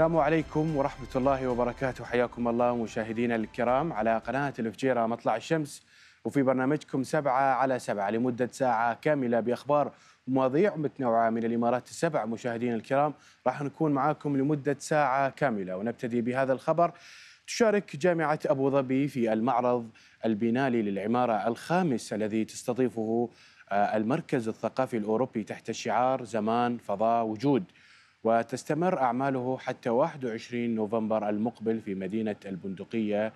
السلام عليكم ورحمة الله وبركاته حياكم الله مشاهدينا الكرام على قناة الفجيرة مطلع الشمس وفي برنامجكم سبعة على سبعة لمدة ساعة كاملة بأخبار ومواضيع متنوعة من الإمارات السبع مشاهدينا الكرام راح نكون معاكم لمدة ساعة كاملة ونبتدي بهذا الخبر تشارك جامعة أبو ظبي في المعرض البينالي للعمارة الخامس الذي تستضيفه آه، المركز الثقافي الأوروبي تحت شعار زمان فضاء وجود وتستمر أعماله حتى 21 نوفمبر المقبل في مدينة البندقية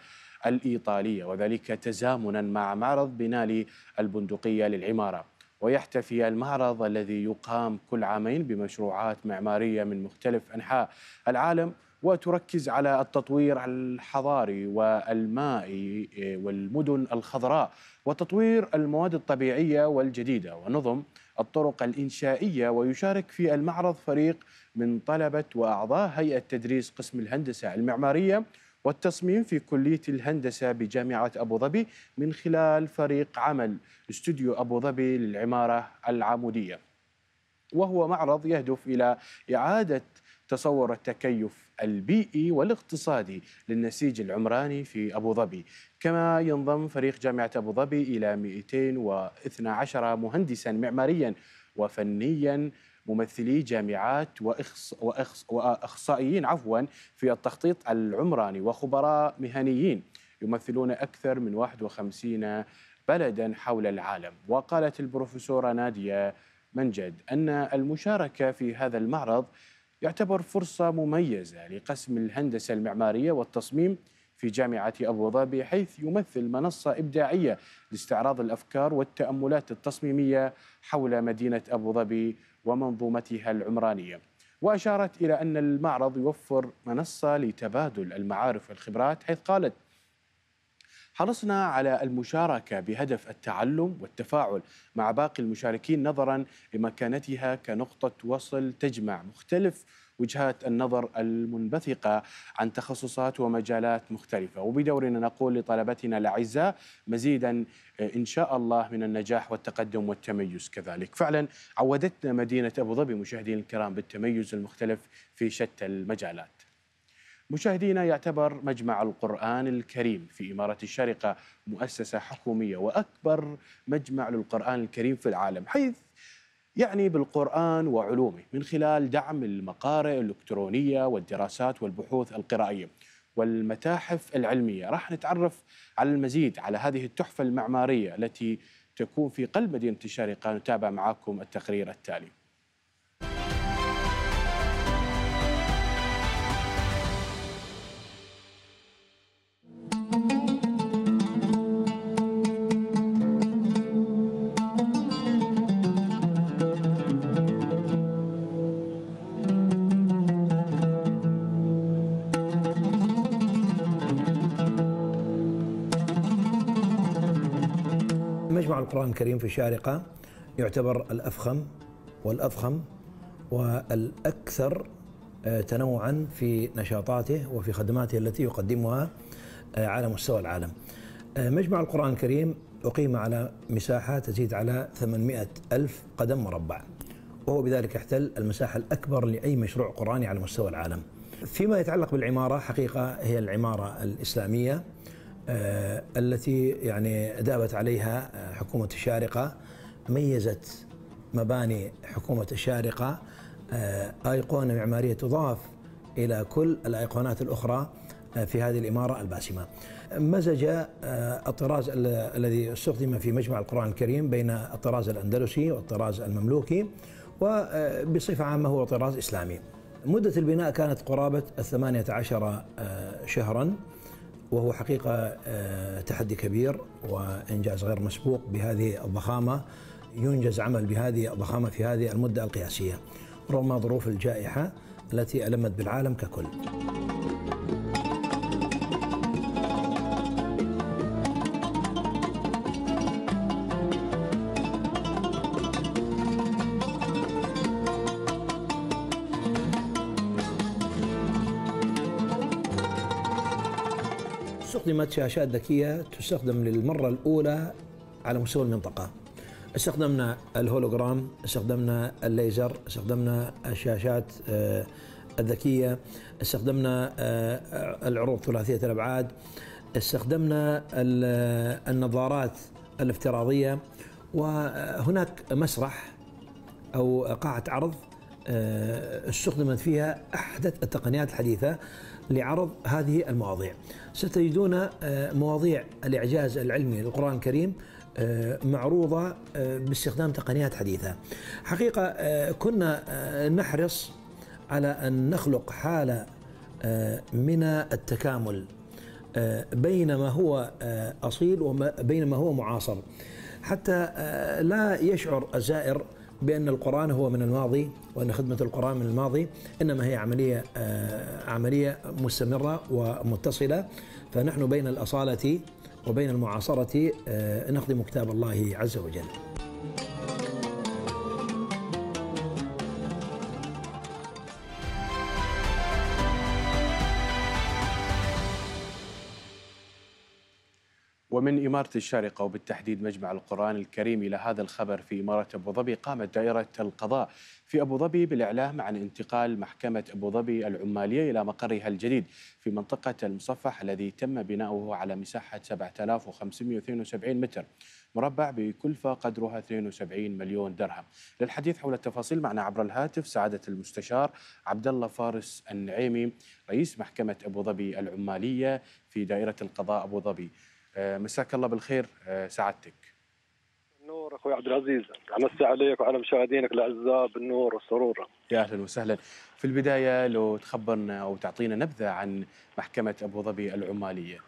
الإيطالية وذلك تزامنا مع معرض بنالي البندقية للعمارة ويحتفي المعرض الذي يقام كل عامين بمشروعات معمارية من مختلف أنحاء العالم وتركز على التطوير الحضاري والمائي آه، والمدن الخضراء وتطوير المواد الطبيعية والجديدة ونظم الطرق الإنشائية ويشارك في المعرض فريق من طلبة وأعضاء هيئة تدريس قسم الهندسة المعمارية والتصميم في كلية الهندسة بجامعة أبو ظبي من خلال فريق عمل استوديو أبو ظبي للعمارة العمودية وهو معرض يهدف إلى إعادة تصور التكيف البيئي والاقتصادي للنسيج العمراني في أبو ظبي كما ينضم فريق جامعة أبو ظبي إلى 212 مهندسا معماريا وفنيا ممثلي جامعات وإخص وإخص وأخصائيين عفوا في التخطيط العمراني وخبراء مهنيين يمثلون أكثر من 51 بلدا حول العالم وقالت البروفيسورة نادية منجد أن المشاركة في هذا المعرض يعتبر فرصة مميزة لقسم الهندسة المعمارية والتصميم في جامعة أبو ظبي حيث يمثل منصة إبداعية لاستعراض الأفكار والتأملات التصميمية حول مدينة أبو ظبي ومنظومتها العمرانية وأشارت إلى أن المعرض يوفر منصة لتبادل المعارف والخبرات حيث قالت حرصنا على المشاركة بهدف التعلم والتفاعل مع باقي المشاركين نظرا لمكانتها كنقطة وصل تجمع مختلف وجهات النظر المنبثقة عن تخصصات ومجالات مختلفة وبدورنا نقول لطلبتنا الأعزاء مزيدا إن شاء الله من النجاح والتقدم والتميز كذلك فعلا عودتنا مدينة أبو ظبي مشاهدين الكرام بالتميز المختلف في شتى المجالات مشاهدينا يعتبر مجمع القرآن الكريم في إمارة الشارقة مؤسسة حكومية وأكبر مجمع للقرآن الكريم في العالم حيث يعني بالقرآن وعلومه من خلال دعم المقارئ الإلكترونية والدراسات والبحوث القرائية والمتاحف العلمية راح نتعرف على المزيد على هذه التحفة المعمارية التي تكون في قلب مدينة الشارقة نتابع معكم التقرير التالي كريم في الشارقة يعتبر الأفخم والأضخم والأكثر آه، تنوعا في نشاطاته وفي خدماته التي يقدمها آه، على مستوى العالم آه، مجمع القرآن الكريم أقيم على مساحة تزيد على 800 ألف قدم مربع وهو بذلك يحتل المساحة الأكبر لأي مشروع قرآني على مستوى العالم فيما يتعلق بالعمارة حقيقة هي العمارة الإسلامية آه، التي يعني دابت عليها آه، حكومة الشارقة ميزت مباني حكومة الشارقة آه، أيقونة معمارية تضاف إلى كل الأيقونات الأخرى في هذه الإمارة الباسمة مزج الطراز الذي استخدم في مجمع القرآن الكريم بين الطراز الأندلسي والطراز المملوكي وبصفة عامة هو طراز إسلامي مدة البناء كانت قرابة الثمانية عشر شهراً وهو حقيقة آه، تحدي كبير وإنجاز غير مسبوق بهذه الضخامة ينجز عمل بهذه الضخامة في هذه المدة القياسية رغم ظروف الجائحة التي ألمت بالعالم ككل استخدمت شاشات ذكيه تستخدم للمره الاولى على مستوى المنطقه استخدمنا الهولوجرام استخدمنا الليزر استخدمنا الشاشات آه، الذكيه استخدمنا آه، العروض ثلاثيه الابعاد استخدمنا آه، النظارات الافتراضيه وهناك مسرح او قاعه عرض استخدمت فيها احدث التقنيات الحديثه لعرض هذه المواضيع ستجدون آه، مواضيع الإعجاز العلمي للقرآن الكريم آه، معروضة آه، باستخدام تقنيات حديثة حقيقة كنا نحرص على أن نخلق حالة من التكامل بين ما هو أصيل وبين ما هو معاصر حتى لا يشعر الزائر بأن القرآن هو من الماضي وأن خدمة القرآن من الماضي إنما هي عملية آه، عملية مستمرة ومتصلة فنحن بين الأصالة وبين المعاصرة آه، نخدم كتاب الله عز وجل ومن إمارة الشارقة وبالتحديد مجمع القرآن الكريم إلى هذا الخبر في إمارة أبو ظبي قامت دائرة القضاء في أبو ظبي بالإعلام عن انتقال محكمة أبو ظبي العمالية إلى مقرها الجديد في منطقة المصفح الذي تم بناؤه على مساحة 7572 متر مربع بكلفة قدرها 72 مليون درهم للحديث حول التفاصيل معنا عبر الهاتف سعادة المستشار عبد الله فارس النعيمي رئيس محكمة أبو ظبي العمالية في دائرة القضاء أبو ظبي آه، مساك الله بالخير آه، سعادتك النور اخوي عبد العزيز امسي عليك وعلى مشاهدينك الاعزاء بالنور والسرور يا اهلا وسهلا في البدايه لو تخبرنا او تعطينا نبذه عن محكمه ابو ظبي العماليه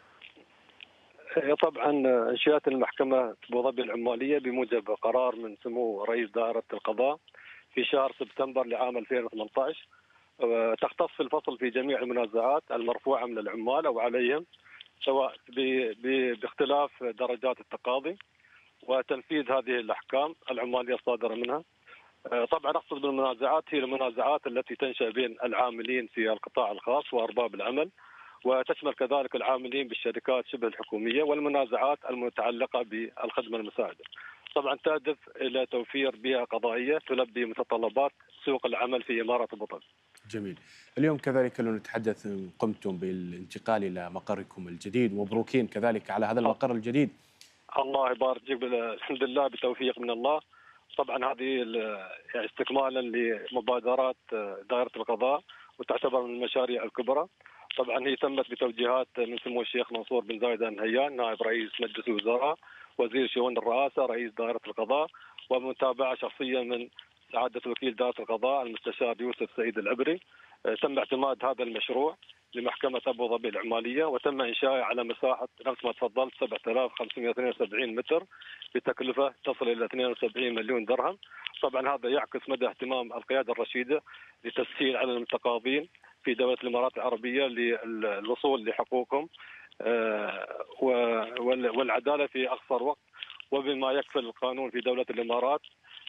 آه، طبعا انشئت المحكمه ابو ظبي العماليه بموجب قرار من سمو رئيس دائره القضاء في شهر سبتمبر لعام 2018 تختص الفصل في جميع المنازعات المرفوعه من العمال او عليهم سواء باختلاف درجات التقاضي وتنفيذ هذه الاحكام العماليه الصادره منها. آه، طبعا اقصد بالمنازعات هي المنازعات التي تنشا بين العاملين في القطاع الخاص وارباب العمل وتشمل كذلك العاملين بالشركات شبه الحكوميه والمنازعات المتعلقه بالخدمه المساعده. طبعا تهدف الى توفير بيئه قضائيه تلبي متطلبات سوق العمل في اماره الوطن. جميل. اليوم كذلك لو نتحدث قمتم بالانتقال الى مقركم الجديد ومبروكين كذلك على هذا المقر الجديد. الله يبارك فيك الحمد لله بتوفيق من الله. طبعا هذه استكمالا لمبادرات دائره القضاء وتعتبر من المشاريع الكبرى. طبعا هي تمت بتوجيهات من سمو الشيخ منصور بن زايد ال نهيان نائب رئيس مجلس الوزراء وزير شؤون الرئاسه رئيس دائره القضاء ومتابعه شخصيه من سعاده وكيل دائره القضاء المستشار يوسف سعيد العبري آه، تم اعتماد هذا المشروع لمحكمة أبو ظبي العمالية وتم إنشائه على مساحة نفس ما تفضلت 7572 متر بتكلفة تصل إلى 72 مليون درهم طبعا هذا يعكس مدى اهتمام القيادة الرشيدة لتسهيل على المتقاضين في دولة الإمارات العربية للوصول لحقوقهم آه، والعدالة في أقصر وقت وبما يكفل القانون في دولة الإمارات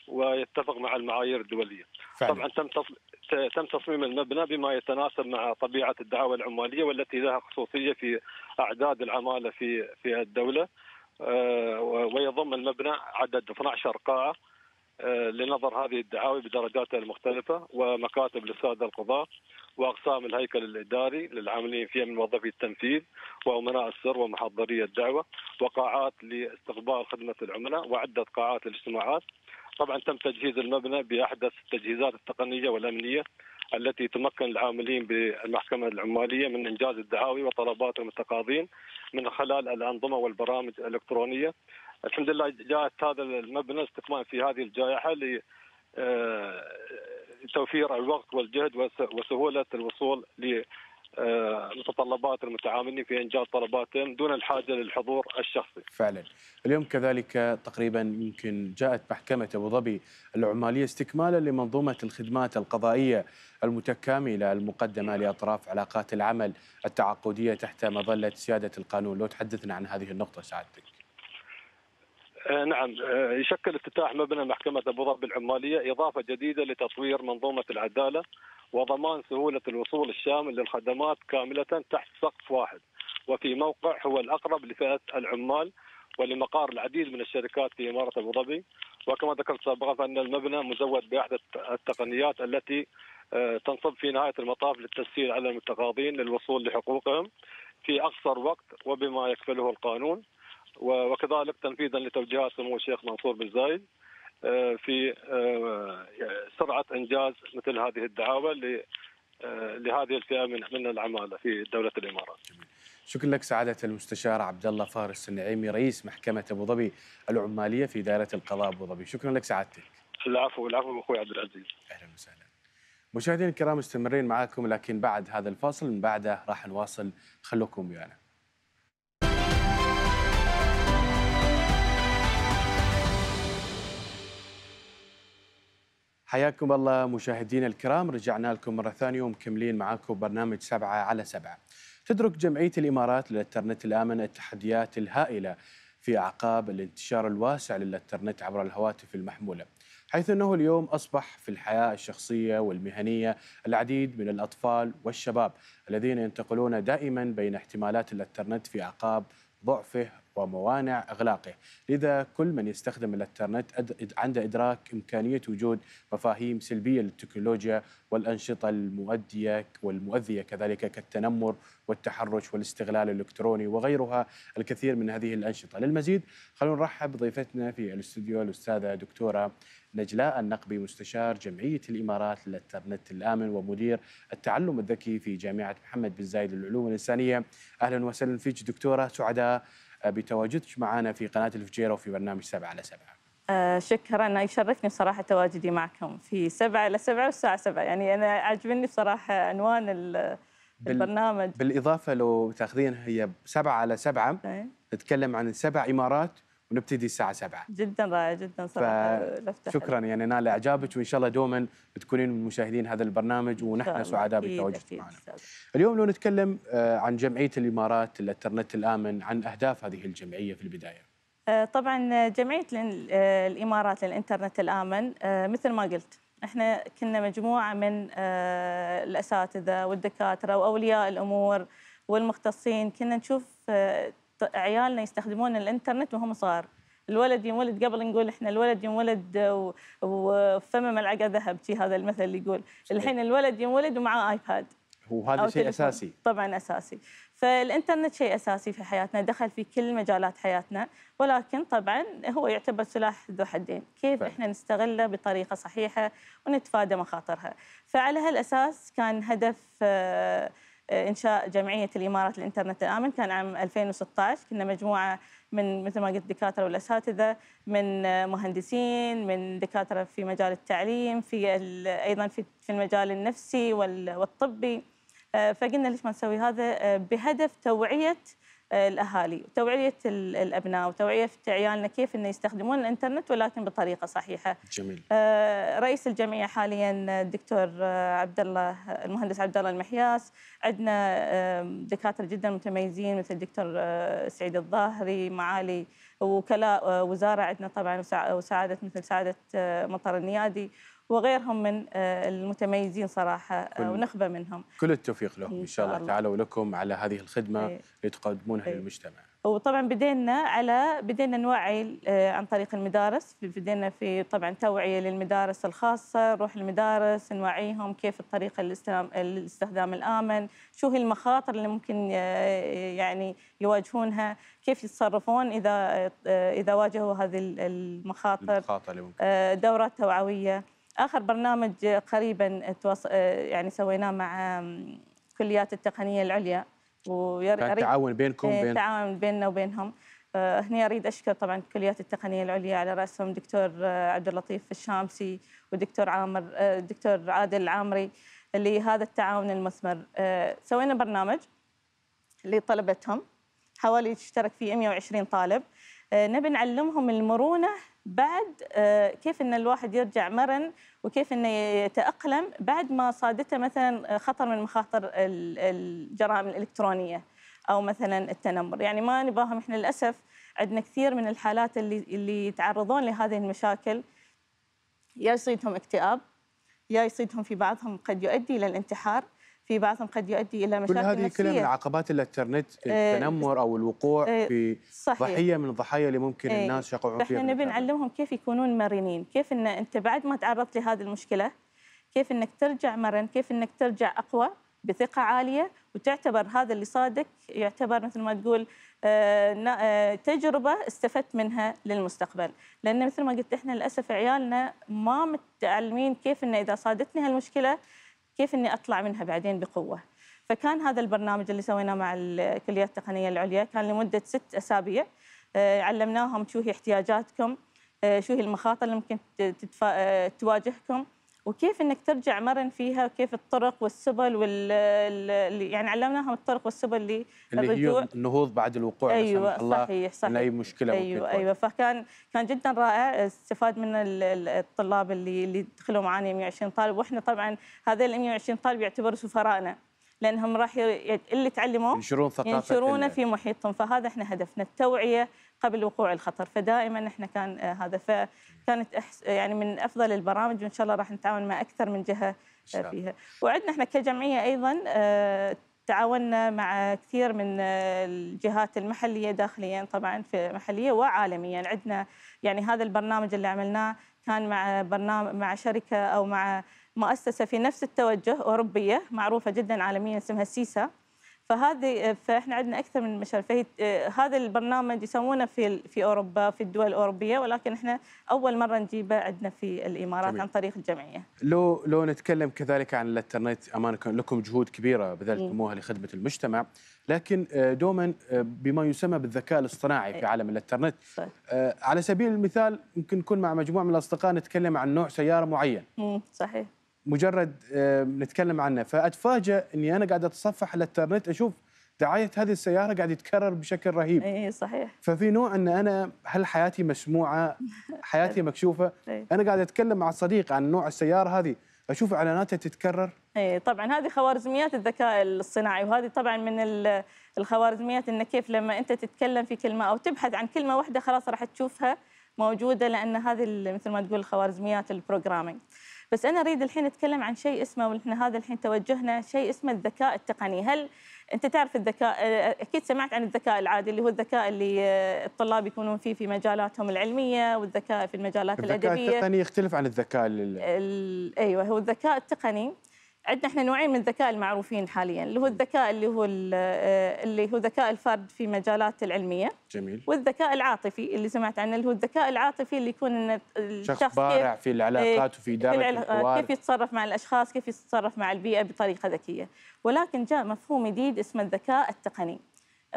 ويتفق مع المعايير الدولية فعلا. طبعا تم تم تصميم المبنى بما يتناسب مع طبيعة الدعاوى العمالية والتي لها خصوصية في أعداد العمالة في في الدولة آه، ويضم المبنى عدد 12 قاعة آه، لنظر هذه الدعاوي بدرجاتها المختلفه ومكاتب للساده القضاه واقسام الهيكل الاداري للعاملين فيها من موظفي التنفيذ وامناء السر ومحضري الدعوه وقاعات لاستقبال خدمه العملاء وعده قاعات للاجتماعات. طبعا تم تجهيز المبنى باحدث التجهيزات التقنيه والامنيه التي تمكن العاملين بالمحكمة العمالية من إنجاز الدعاوي وطلبات المتقاضين من خلال الأنظمة والبرامج الإلكترونية الحمد لله جاءت هذا المبنى استثمار في هذه الجائحه آه، لتوفير الوقت والجهد وسهوله الوصول آه، متطلبات المتعاملين في انجاز طلباتهم دون الحاجه للحضور الشخصي. فعلا. اليوم كذلك تقريبا يمكن جاءت محكمه ابو ظبي العماليه استكمالا لمنظومه الخدمات القضائيه المتكامله المقدمه لاطراف علاقات العمل التعاقديه تحت مظله سياده القانون، لو تحدثنا عن هذه النقطه سعادتك. آه، نعم آه، يشكل افتتاح مبنى محكمة أبو ظبي العمالية إضافة جديدة لتطوير منظومة العدالة وضمان سهولة الوصول الشامل للخدمات كاملة تحت سقف واحد وفي موقع هو الأقرب لفئة العمال ولمقار العديد من الشركات في إمارة أبو ظبي وكما ذكرت سابقا فأن المبنى مزود بأحدث التقنيات التي آه، تنصب في نهاية المطاف للتسهيل على المتقاضين للوصول لحقوقهم في أقصر وقت وبما يكفله القانون وكذلك تنفيذا لتوجيهات سمو الشيخ منصور بن زايد آه، في آه، سرعه انجاز مثل هذه الدعاوى آه، لهذه الفئه من من العماله في دوله الامارات. شكرا لك سعادة المستشار عبد الله فارس النعيمي رئيس محكمة أبو ظبي العمالية في دائرة القضاء أبو ظبي، شكرا لك سعادتك. العفو العفو أخوي عبد العزيز. أهلا وسهلا. مشاهدينا الكرام مستمرين معاكم لكن بعد هذا الفاصل من بعده راح نواصل خلوكم ويانا. حياكم الله مشاهدينا الكرام رجعنا لكم مرة ثانية ومكملين معاكم برنامج سبعة على سبعة تدرك جمعية الإمارات للإنترنت الآمن التحديات الهائلة في أعقاب الانتشار الواسع للإنترنت عبر الهواتف المحمولة حيث أنه اليوم أصبح في الحياة الشخصية والمهنية العديد من الأطفال والشباب الذين ينتقلون دائما بين احتمالات الإنترنت في أعقاب ضعفه وموانع إغلاقه لذا كل من يستخدم الإنترنت عنده إدراك إمكانية وجود مفاهيم سلبية للتكنولوجيا والأنشطة المؤدية والمؤذية كذلك كالتنمر والتحرش والاستغلال الإلكتروني وغيرها الكثير من هذه الأنشطة للمزيد خلونا نرحب بضيفتنا في الاستوديو الأستاذة دكتورة نجلاء النقبي مستشار جمعية الإمارات للإنترنت الآمن ومدير التعلم الذكي في جامعة محمد بن زايد للعلوم الإنسانية أهلا وسهلا فيك دكتورة سعداء آه، بتواجدك معنا في قناه الفجيره وفي برنامج سبعة على سبعة آه، شكرا شكرا يشرفني بصراحه تواجدي معكم في 7 الى 7 والساعه 7 يعني انا عاجبني بصراحه عنوان البرنامج بال... بالاضافه لو تاخذين هي 7 على 7 نتكلم عن سبع امارات ونبتدي الساعه 7 جدا رائع جدا صراحه ف... شكرا يعني نال اعجابك وان شاء الله دوما تكونين من مشاهدين هذا البرنامج ونحن سعداء بتواجدك معنا اليوم لو نتكلم آه، عن جمعيه الامارات الانترنت الامن عن اهداف هذه الجمعيه في البدايه آه، طبعا آه، جمعيه الامارات للانترنت الامن مثل ما قلت احنا كنا مجموعه من الاساتذه والدكاتره واولياء الامور والمختصين كنا نشوف عيالنا يستخدمون الانترنت وهم صغار الولد ينولد قبل نقول احنا الولد ينولد وفمه ملعقه ذهب شي هذا المثل اللي يقول الحين الولد ينولد ومعه ايباد وهذا شيء اساسي طبعا اساسي فالانترنت شيء اساسي في حياتنا دخل في كل مجالات حياتنا ولكن طبعا هو يعتبر سلاح ذو حدين كيف فعلا. احنا نستغله بطريقه صحيحه ونتفادى مخاطرها فعلى هالاساس كان هدف آه انشاء جمعيه الامارات للانترنت الامن كان عام 2016 كنا مجموعه من مثل ما قلت دكاتره والاساتذه من مهندسين من دكاتره في مجال التعليم في ايضا في المجال النفسي والطبي آه، فقلنا ليش ما نسوي هذا آه، بهدف توعيه آه، الاهالي توعيه الابناء وتوعيه عيالنا كيف انه يستخدمون الانترنت ولكن بطريقه صحيحه جميل آه، رئيس الجمعيه حاليا الدكتور عبد الله المهندس عبد الله المحياس عندنا دكاتره جدا متميزين مثل الدكتور آه، سعيد الظاهري معالي وكلاء وزاره عندنا طبعا وسعاده مثل سعاده مطر النيادي وغيرهم من آه، المتميزين صراحه آه، ونخبه منهم. كل التوفيق لهم ان شاء الله, تعالى ولكم على هذه الخدمه إيه. اللي تقدمونها إيه. للمجتمع. وطبعا بدينا على بدينا نوعي آه، عن طريق المدارس بدينا في طبعا توعيه للمدارس الخاصه نروح المدارس نوعيهم كيف الطريقه الاستخدام الامن شو هي المخاطر اللي ممكن يعني يواجهونها كيف يتصرفون اذا اذا واجهوا هذه المخاطر, المخاطر دورات توعويه اخر برنامج قريبا آه، يعني سويناه مع كليات التقنيه العليا التعاون تعاون بينكم إيه، بين تعاون بيننا وبينهم آه، هنا اريد اشكر طبعا كليات التقنيه العليا على راسهم دكتور آه، عبد اللطيف الشامسي ودكتور عامر دكتور عادل العامري لهذا التعاون المثمر سوينا برنامج لطلبتهم حوالي اشترك فيه 120 طالب نبي نعلمهم المرونه بعد آه، كيف ان الواحد يرجع مرن وكيف انه يتاقلم بعد ما صادته مثلا آه، خطر من مخاطر الجرائم الالكترونيه او مثلا التنمر يعني ما نباهم احنا للاسف عندنا كثير من الحالات اللي اللي يتعرضون لهذه المشاكل يا يصيدهم اكتئاب يا يصيدهم في بعضهم قد يؤدي الى الانتحار في بعضهم قد يؤدي الى مشاكل كل هذه نفسيه كلها من عقبات الانترنت آه، التنمر او الوقوع آه، في صحيح. ضحيه من الضحايا اللي ممكن آه، الناس يقعون فيها احنا نبي نعلمهم كيف يكونون مرنين كيف ان انت بعد ما تعرضت لهذه المشكله كيف انك ترجع مرن كيف انك ترجع اقوى بثقه عاليه وتعتبر هذا اللي صادك يعتبر مثل ما تقول تجربه استفدت منها للمستقبل لان مثل ما قلت احنا للاسف عيالنا ما متعلمين كيف انه اذا صادتني هالمشكله كيف اني اطلع منها بعدين بقوه فكان هذا البرنامج اللي سويناه مع الكليات التقنيه العليا كان لمده ست اسابيع آه، علمناهم شو هي احتياجاتكم آه، شو هي المخاطر اللي ممكن آه، تواجهكم وكيف انك ترجع مرن فيها وكيف الطرق والسبل وال يعني علمناهم الطرق والسبل اللي هي النهوض بعد الوقوع ايوه الله صحيح صحيح من اي مشكله ايوه ممكن ايوه فكان كان جدا رائع استفاد من الطلاب اللي اللي دخلوا معانا 120 طالب واحنا طبعا هذا ال 120 طالب يعتبروا سفرائنا لانهم راح اللي تعلموه ينشرون ثقافه ينشرونه في محيطهم فهذا احنا هدفنا التوعيه قبل وقوع الخطر فدائما احنا كان آه، هذا فكانت يعني من افضل البرامج وان شاء الله راح نتعاون مع اكثر من جهه آه، فيها وعندنا احنا كجمعيه ايضا آه، تعاوننا مع كثير من الجهات المحليه داخليا طبعا في محليه وعالميا عندنا يعني هذا البرنامج اللي عملناه كان مع برنامج مع شركه او مع مؤسسه في نفس التوجه اوروبيه معروفه جدا عالميا اسمها سيسا فهذه فاحنا عندنا اكثر من مشاريع فهي هذا البرنامج يسوونه في في اوروبا في الدول الاوروبيه ولكن احنا اول مره نجيبه عندنا في الامارات جميل. عن طريق الجمعيه. لو لو نتكلم كذلك عن الانترنت امانه لكم جهود كبيره بذلتموها لخدمه المجتمع لكن دوما بما يسمى بالذكاء الاصطناعي في إيه. عالم الانترنت صح. على سبيل المثال يمكن نكون مع مجموعه من الاصدقاء نتكلم عن نوع سياره معين. صحيح. مجرد آه، نتكلم عنه فاتفاجئ اني انا قاعد اتصفح على الانترنت اشوف دعايه هذه السياره قاعد يتكرر بشكل رهيب اي إيه، صحيح ففي نوع ان انا هل حياتي مسموعه حياتي مكشوفه إيه. انا قاعد اتكلم مع صديق عن نوع السياره هذه اشوف اعلاناتها تتكرر اي طبعا هذه خوارزميات الذكاء الصناعي وهذه طبعا من الخوارزميات ان كيف لما انت تتكلم في كلمه او تبحث عن كلمه واحده خلاص راح تشوفها موجوده لان هذه مثل ما تقول خوارزميات البروجرامينج بس انا اريد الحين اتكلم عن شيء اسمه واحنا هذا الحين توجهنا شيء اسمه الذكاء التقني هل انت تعرف الذكاء آه، اكيد سمعت عن الذكاء العادي اللي هو الذكاء اللي آه، الطلاب يكونون فيه في مجالاتهم العلميه والذكاء في المجالات الذكاء الادبيه الذكاء التقني يختلف عن الذكاء ايوه هو الذكاء التقني عندنا احنا نوعين من الذكاء المعروفين حاليا اللي هو الذكاء اللي هو آه، اللي هو ذكاء الفرد في مجالات العلميه جميل والذكاء العاطفي اللي سمعت عنه اللي هو الذكاء العاطفي اللي يكون ان الشخص بارع في العلاقات وفي إيه، اداره الحوار كيف يتصرف مع الاشخاص كيف يتصرف مع البيئه بطريقه ذكيه ولكن جاء مفهوم جديد اسمه الذكاء التقني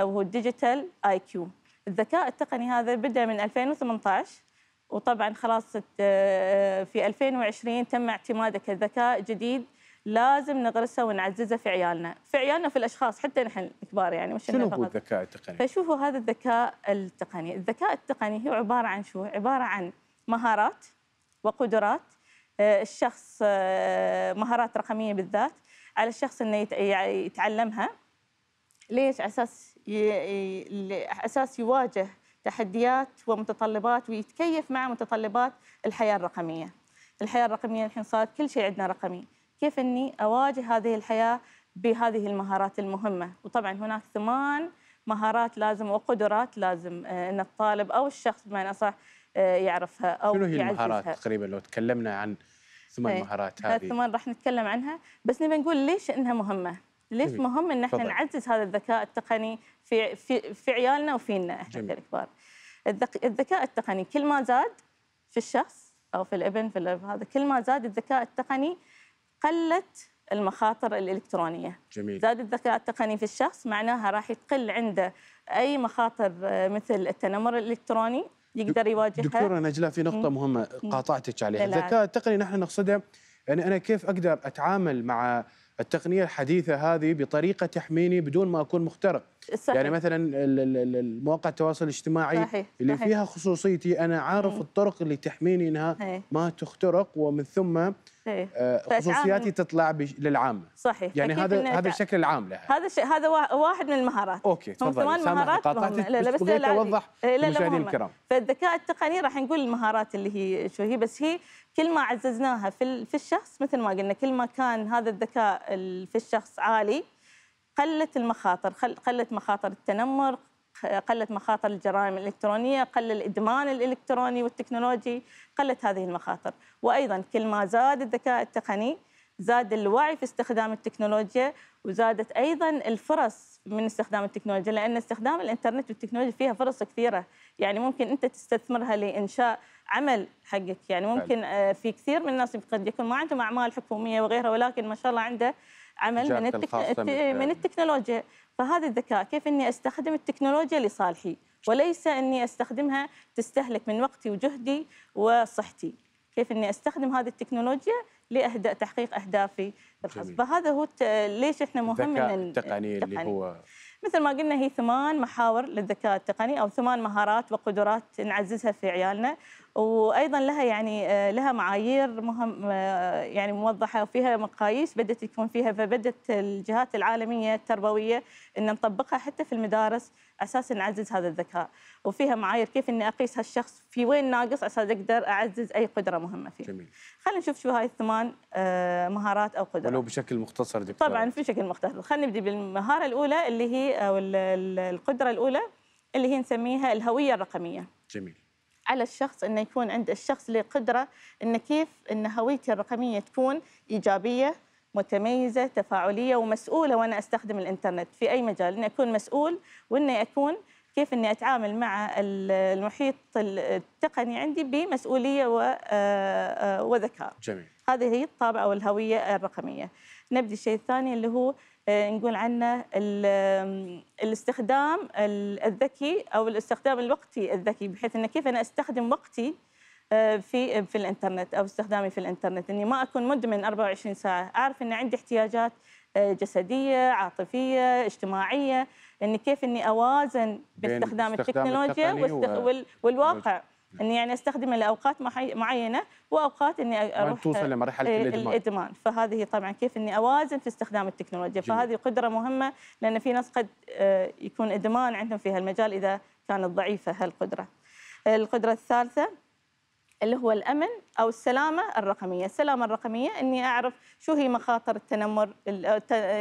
او هو الديجيتال اي كيو الذكاء التقني هذا بدا من 2018 وطبعا خلاص آه، في 2020 تم اعتماده كذكاء جديد لازم نغرسها ونعززها في عيالنا في عيالنا في الاشخاص حتى نحن الكبار يعني مش شنو هو الذكاء التقني فشوفوا هذا الذكاء التقني الذكاء التقني هو عباره عن شو عباره عن مهارات وقدرات آه، الشخص آه، مهارات رقميه بالذات على الشخص انه يتعلمها ليش اساس اساس يواجه تحديات ومتطلبات ويتكيف مع متطلبات الحياه الرقميه الحياه الرقميه الحين صارت كل شيء عندنا رقمي كيف أني أواجه هذه الحياة بهذه المهارات المهمة وطبعا هناك ثمان مهارات لازم وقدرات لازم آه، أن الطالب أو الشخص بمعنى أصح آه، يعرفها أو شنو هي المهارات تقريبا لو تكلمنا عن ثمان إيه، مهارات هذه الثمان راح نتكلم عنها بس نبي نقول ليش انها مهمه ليش جميل. مهم ان احنا فضل. نعزز هذا الذكاء التقني في في في عيالنا وفينا احنا الكبار الذك... الذكاء التقني كل ما زاد في الشخص او في الابن في الاب هذا كل ما زاد الذكاء التقني قلت المخاطر الإلكترونية جميل. زاد الذكاء التقني في الشخص معناها راح تقل عنده أي مخاطر آه، مثل التنمر الإلكتروني يقدر يواجهها دكتورة نجلاء في نقطة مهمة قاطعتك عليها الذكاء التقني نحن نقصده يعني أنا كيف أقدر أتعامل مع التقنية الحديثة هذه بطريقة تحميني بدون ما أكون مخترق صحيح. يعني مثلا المواقع التواصل الاجتماعي صحيح. اللي صحيح. فيها خصوصيتي أنا عارف مم. الطرق اللي تحميني أنها هي. ما تخترق ومن ثم إيه. آه، خصوصياتي تطلع للعامه صحيح يعني هذا هذا الشكل العام لها هذا الشيء هذا واحد من المهارات اوكي تفضل ثمان مهارات لا لا بس إيه، لا لا اوضح للمشاهدين الكرام فالذكاء التقني راح نقول المهارات اللي هي شو هي بس هي كل ما عززناها في في الشخص مثل ما قلنا كل ما كان هذا الذكاء في الشخص عالي قلت المخاطر قلت مخاطر التنمر قلت مخاطر الجرائم الإلكترونية قل الإدمان الإلكتروني والتكنولوجي قلت هذه المخاطر وأيضا كل ما زاد الذكاء التقني زاد الوعي في استخدام التكنولوجيا وزادت ايضا الفرص من استخدام التكنولوجيا لان استخدام الانترنت والتكنولوجيا فيها فرص كثيره يعني ممكن انت تستثمرها لانشاء عمل حقك يعني ممكن آه، في كثير من الناس قد يكون ما عندهم اعمال حكوميه وغيرها ولكن ما شاء الله عنده عمل من, التك... من التكنولوجيا فهذا الذكاء كيف اني استخدم التكنولوجيا لصالحي وليس اني استخدمها تستهلك من وقتي وجهدي وصحتي كيف اني استخدم هذه التكنولوجيا لاهداء تحقيق اهدافي الخاصه فهذا هو ت... ليش احنا مهم الذكاء التقني اللي هو مثل ما قلنا هي ثمان محاور للذكاء التقني او ثمان مهارات وقدرات نعززها في عيالنا وايضا لها يعني آه، لها معايير مهم آه، يعني موضحه وفيها مقاييس بدات يكون فيها فبدات الجهات العالميه التربويه ان نطبقها حتى في المدارس اساس نعزز هذا الذكاء وفيها معايير كيف اني اقيس هالشخص في وين ناقص اساس اقدر اعزز اي قدره مهمه فيه جميل خلينا نشوف شو هاي الثمان آه، مهارات او قدرات ولو بشكل مختصر دكتور طبعا بشكل مختصر خلينا نبدا بالمهاره الاولى اللي هي او القدره الاولى اللي هي نسميها الهويه الرقميه جميل على الشخص انه يكون عند الشخص له قدره انه كيف ان هويتي الرقميه تكون ايجابيه متميزه تفاعليه ومسؤوله وانا استخدم الانترنت في اي مجال اني اكون مسؤول واني اكون كيف اني اتعامل مع المحيط التقني عندي بمسؤوليه آه، آه، وذكاء جميل هذه هي الطابعه او الهويه الرقميه نبدي الشيء الثاني اللي هو آه، نقول عنه الاستخدام الذكي او الاستخدام الوقتي الذكي بحيث انه كيف انا استخدم وقتي آه، في في الانترنت او استخدامي في الانترنت اني ما اكون مدمن 24 ساعه اعرف ان عندي احتياجات آه، جسديه عاطفيه اجتماعيه اني كيف اني اوازن باستخدام التكنولوجيا والواقع اني يعني استخدمه لاوقات معينه واوقات اني اروح توصل لمرحله إيه، الادمان الادمان فهذه طبعا كيف اني اوازن في استخدام التكنولوجيا جميل. فهذه قدره مهمه لان في ناس قد آه، يكون ادمان عندهم في هالمجال اذا كانت ضعيفه هالقدره القدره الثالثه اللي هو الامن او السلامه الرقميه، السلامه الرقميه اني اعرف شو هي مخاطر التنمر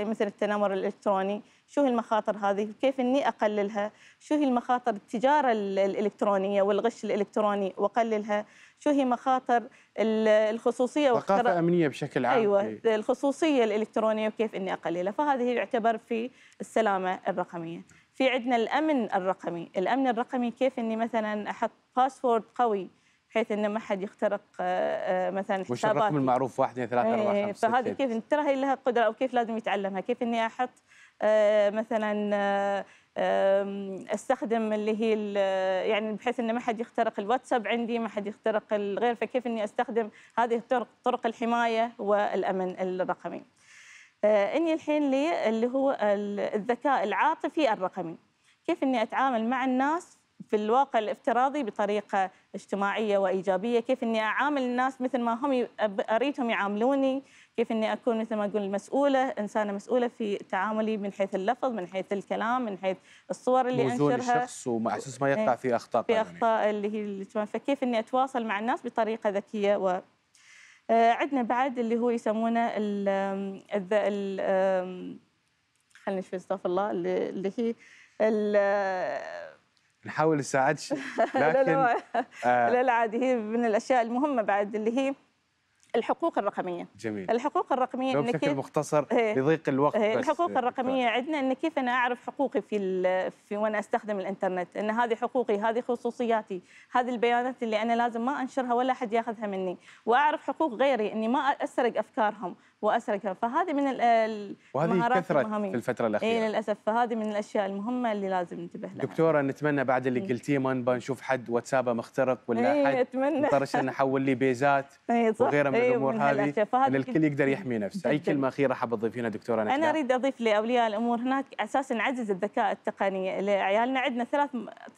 مثل التنمر الالكتروني، شو هي المخاطر هذه كيف أني أقللها شو هي المخاطر التجارة الإلكترونية والغش الإلكتروني وأقللها شو هي مخاطر الخصوصية ثقافة واختر... أمنية بشكل عام أيوة إيه. الخصوصية الإلكترونية وكيف أني أقللها فهذه يعتبر في السلامة الرقمية في عندنا الأمن الرقمي الأمن الرقمي كيف أني مثلا أحط باسورد قوي بحيث انه ما حد يخترق آه، آه، مثلا حساباتي مش الرقم المعروف 1 2 3 4 5 فهذه كيف ترى هي لها قدره او كيف لازم يتعلمها كيف اني احط آه، مثلا آه، استخدم اللي هي آه، يعني بحيث انه ما حد يخترق الواتساب عندي ما حد يخترق الغير فكيف اني استخدم هذه الطرق طرق الحمايه والامن الرقمي اني الحين لي اللي هو الذكاء العاطفي الرقمي كيف اني اتعامل مع الناس في الواقع الافتراضي بطريقه اجتماعيه وايجابيه كيف اني اعامل الناس مثل ما هم اريدهم يعاملوني كيف اني اكون مثل ما اقول مسؤوله انسانه مسؤوله في تعاملي من حيث اللفظ من حيث الكلام من حيث الصور اللي انشرها الشخص وما اساس ما إيه، يقع في اخطاء في اخطاء اللي هي اللي فكيف اني اتواصل مع الناس بطريقه ذكيه و آه، عندنا بعد اللي هو يسمونه ال ال خليني شوي استغفر الله اللي هي ال آه، نحاول نساعدش لكن لا لا, آه، لا, لا عادي هي من الاشياء المهمه بعد اللي هي الحقوق الرقميه جميل الحقوق الرقميه لو بشكل مختصر لضيق إيه. الوقت هي. إيه. بس الحقوق الرقميه ف... عندنا ان كيف انا اعرف حقوقي في ال... في وانا استخدم الانترنت ان هذه حقوقي هذه خصوصياتي هذه البيانات اللي انا لازم ما انشرها ولا احد ياخذها مني واعرف حقوق غيري اني ما اسرق افكارهم واسرك فهذه من المهارات وهذه كثرت المهمية. في الفتره الاخيره اي للاسف فهذه من الاشياء المهمه اللي لازم ننتبه لها دكتوره نتمنى بعد اللي إيه. قلتيه ما نبى نشوف حد واتسابه مخترق ولا إيه، حد اتمنى انه نحول لي بيزات ايه وغيرها من إيه، الامور هذه ان الكل يقدر يحمي نفسه اي كلمه اخيره حابه تضيفينها دكتوره نتمنى. انا اريد اضيف لاولياء الامور هناك اساسا نعزز الذكاء التقني لعيالنا عندنا ثلاث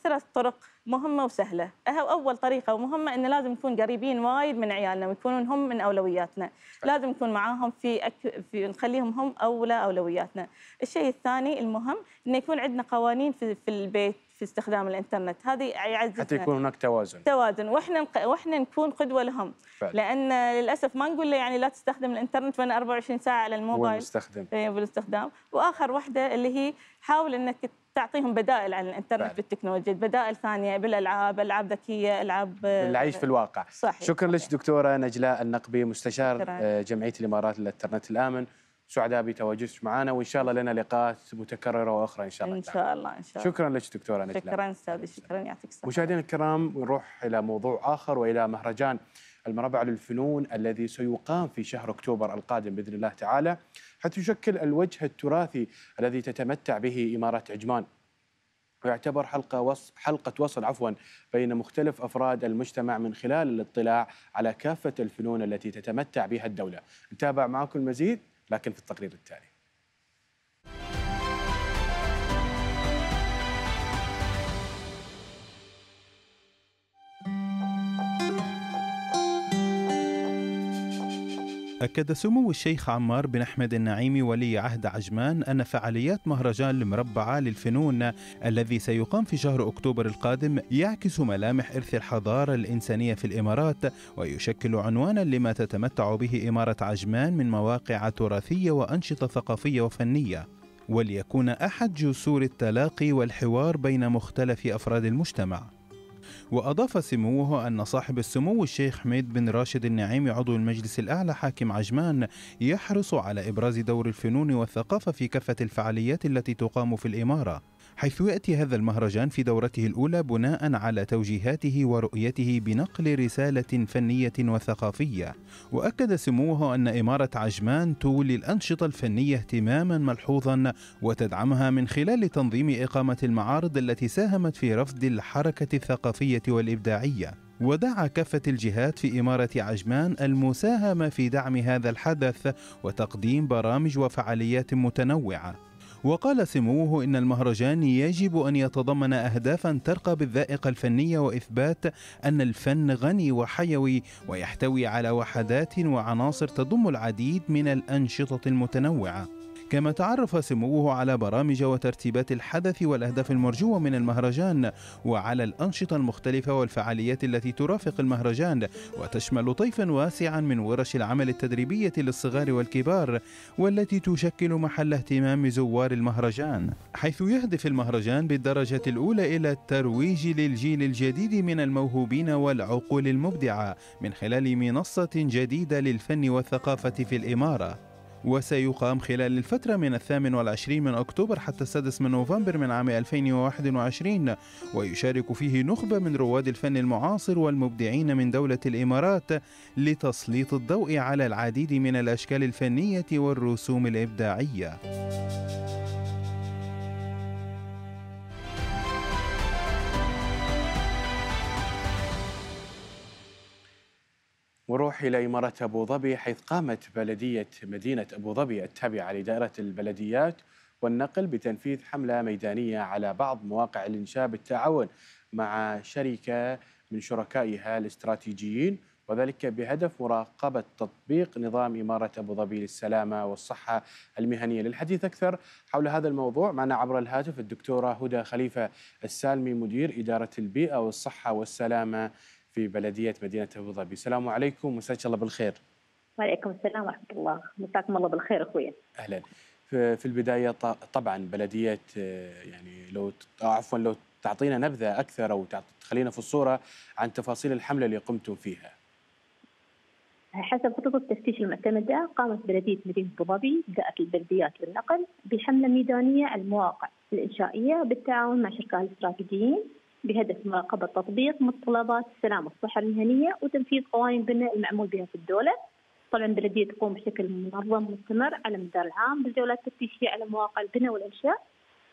ثلاث طرق مهمة وسهلة أه، أول طريقة ومهمة أن لازم نكون قريبين وايد من عيالنا ويكونون هم من أولوياتنا لازم نكون معاهم نحطهم في, أك... في نخليهم هم اولى اولوياتنا الشيء الثاني المهم انه يكون عندنا قوانين في, في البيت في استخدام الانترنت هذه يعزز حتى يكون هناك توازن توازن واحنا واحنا نكون قدوه لهم فعلا. لان للاسف ما نقول له يعني لا تستخدم الانترنت وانا 24 ساعه على الموبايل هو بالمستخدم إيه، بالاستخدام، واخر واحده اللي هي حاول انك تعطيهم بدائل عن الانترنت بالتكنولوجيا بدائل ثانيه بالالعاب العاب ذكيه العاب العيش في الواقع صحيح شكرا لك دكتوره نجلاء النقبي مستشار آه، جمعيه الامارات للانترنت الامن سعداء بتواجدك معنا وان شاء الله لنا لقاءات متكرره واخرى ان شاء الله ان شاء الله ان شاء الله شكرا لك دكتوره نجلاء شكرا استاذي شكرا يعطيك الصحه مشاهدينا الكرام نروح الى موضوع اخر والى مهرجان المربع للفنون الذي سيقام في شهر اكتوبر القادم باذن الله تعالى حتشكل الوجه التراثي الذي تتمتع به إمارة عجمان ويعتبر حلقة وص... حلقة وصل عفوا بين مختلف أفراد المجتمع من خلال الاطلاع على كافة الفنون التي تتمتع بها الدولة نتابع معكم المزيد لكن في التقرير التالي أكد سمو الشيخ عمار بن أحمد النعيمي ولي عهد عجمان أن فعاليات مهرجان المربعة للفنون الذي سيقام في شهر أكتوبر القادم يعكس ملامح إرث الحضارة الإنسانية في الإمارات ويشكل عنوانا لما تتمتع به إمارة عجمان من مواقع تراثية وأنشطة ثقافية وفنية وليكون أحد جسور التلاقي والحوار بين مختلف أفراد المجتمع وأضاف سموه أن صاحب السمو الشيخ حميد بن راشد النعيم عضو المجلس الأعلى حاكم عجمان يحرص على إبراز دور الفنون والثقافة في كافة الفعاليات التي تقام في الإمارة حيث يأتي هذا المهرجان في دورته الأولى بناء على توجيهاته ورؤيته بنقل رسالة فنية وثقافية وأكد سموه أن إمارة عجمان تولي الأنشطة الفنية اهتماما ملحوظا وتدعمها من خلال تنظيم إقامة المعارض التي ساهمت في رفض الحركة الثقافية والإبداعية ودعا كافة الجهات في إمارة عجمان المساهمة في دعم هذا الحدث وتقديم برامج وفعاليات متنوعة وقال سموه إن المهرجان يجب أن يتضمن أهدافا ترقى بالذائقة الفنية وإثبات أن الفن غني وحيوي ويحتوي على وحدات وعناصر تضم العديد من الأنشطة المتنوعة كما تعرف سموه على برامج وترتيبات الحدث والأهداف المرجوة من المهرجان وعلى الأنشطة المختلفة والفعاليات التي ترافق المهرجان وتشمل طيفا واسعا من ورش العمل التدريبية للصغار والكبار والتي تشكل محل اهتمام زوار المهرجان حيث يهدف المهرجان بالدرجة الأولى إلى الترويج للجيل الجديد من الموهوبين والعقول المبدعة من خلال منصة جديدة للفن والثقافة في الإمارة وسيقام خلال الفترة من الثامن والعشرين من أكتوبر حتى السادس من نوفمبر من عام 2021 ويشارك فيه نخبة من رواد الفن المعاصر والمبدعين من دولة الإمارات لتسليط الضوء على العديد من الأشكال الفنية والرسوم الإبداعية وروح إلى إمارة أبو ظبي حيث قامت بلدية مدينة أبو ظبي التابعة لدائرة البلديات والنقل بتنفيذ حملة ميدانية على بعض مواقع الإنشاء بالتعاون مع شركة من شركائها الاستراتيجيين وذلك بهدف مراقبة تطبيق نظام إمارة أبو ظبي للسلامة والصحة المهنية للحديث أكثر حول هذا الموضوع معنا عبر الهاتف الدكتورة هدى خليفة السالمي مدير إدارة البيئة والصحة والسلامة في بلديه مدينه ابو ظبي السلام عليكم مساك الله بالخير وعليكم السلام ورحمه الله مساكم الله بالخير اخويا اهلا في البدايه طبعا بلديه آه، يعني لو عفوا لو تعطينا نبذه اكثر او تخلينا في الصوره عن تفاصيل الحمله اللي قمتم فيها حسب خطط التفتيش المعتمدة قامت بلدية مدينة أبو ظبي بدأت البلديات والنقل بحملة ميدانية على المواقع الإنشائية بالتعاون مع شركاء الاستراتيجيين بهدف مراقبة تطبيق متطلبات السلامة والصحة المهنية وتنفيذ قوانين بناء المعمول بها في الدولة. طبعا البلدية تقوم بشكل منظم ومستمر على مدار العام بالجولات التفتيشية على مواقع البناء والإنشاء